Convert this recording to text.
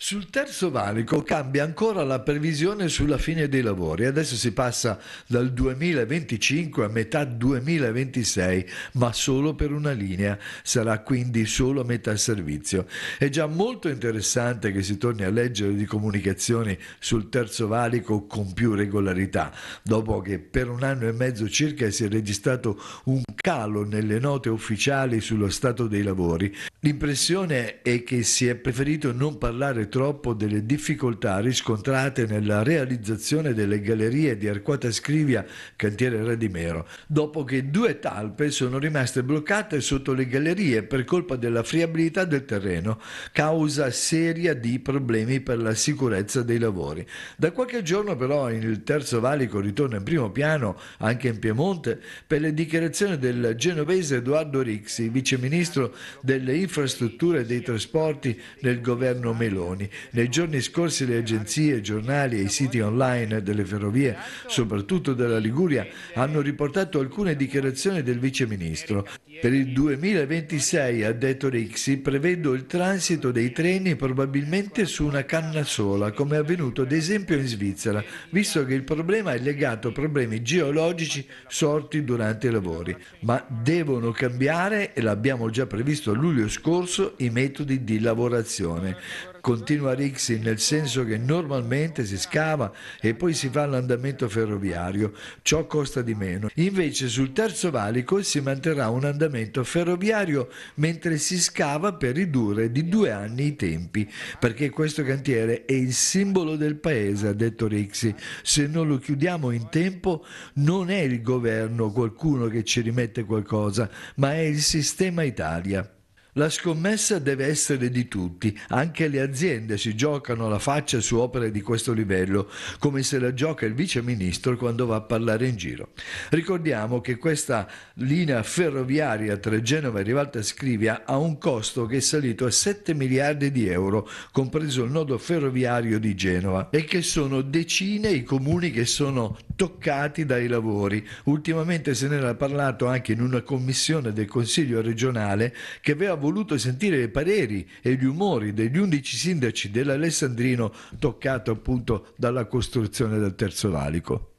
Sul terzo valico cambia ancora la previsione sulla fine dei lavori, adesso si passa dal 2025 a metà 2026, ma solo per una linea, sarà quindi solo a metà servizio. È già molto interessante che si torni a leggere di comunicazioni sul terzo valico con più regolarità, dopo che per un anno e mezzo circa si è registrato un calo nelle note ufficiali sullo stato dei lavori. L'impressione è che si è preferito non parlare purtroppo delle difficoltà riscontrate nella realizzazione delle gallerie di Arquata Scrivia, cantiere Radimero, dopo che due talpe sono rimaste bloccate sotto le gallerie per colpa della friabilità del terreno, causa seria di problemi per la sicurezza dei lavori. Da qualche giorno però il terzo valico ritorna in primo piano anche in Piemonte per le dichiarazioni del genovese Edoardo Rixi, viceministro delle infrastrutture e dei trasporti del governo Meloni milioni. Nei giorni scorsi le agenzie, i giornali e i siti online delle ferrovie, soprattutto della Liguria, hanno riportato alcune dichiarazioni del viceministro. Per il 2026, ha detto Rixi, prevedo il transito dei treni probabilmente su una canna sola, come è avvenuto ad esempio in Svizzera, visto che il problema è legato a problemi geologici sorti durante i lavori. Ma devono cambiare, e l'abbiamo già previsto a luglio scorso, i metodi di lavorazione continua Rixi nel senso che normalmente si scava e poi si fa l'andamento ferroviario, ciò costa di meno. Invece sul terzo valico si manterrà un andamento ferroviario mentre si scava per ridurre di due anni i tempi, perché questo cantiere è il simbolo del paese, ha detto Rixi. Se non lo chiudiamo in tempo non è il governo qualcuno che ci rimette qualcosa, ma è il sistema Italia. La scommessa deve essere di tutti, anche le aziende si giocano la faccia su opere di questo livello, come se la gioca il vice ministro quando va a parlare in giro. Ricordiamo che questa linea ferroviaria tra Genova e Rivalta Scrivia ha un costo che è salito a 7 miliardi di euro, compreso il nodo ferroviario di Genova, e che sono decine i comuni che sono toccati dai lavori. Ultimamente se ne era parlato anche in una commissione del Consiglio regionale che aveva voluto sentire i pareri e gli umori degli undici sindaci dell'Alessandrino toccato appunto dalla costruzione del Terzo Valico.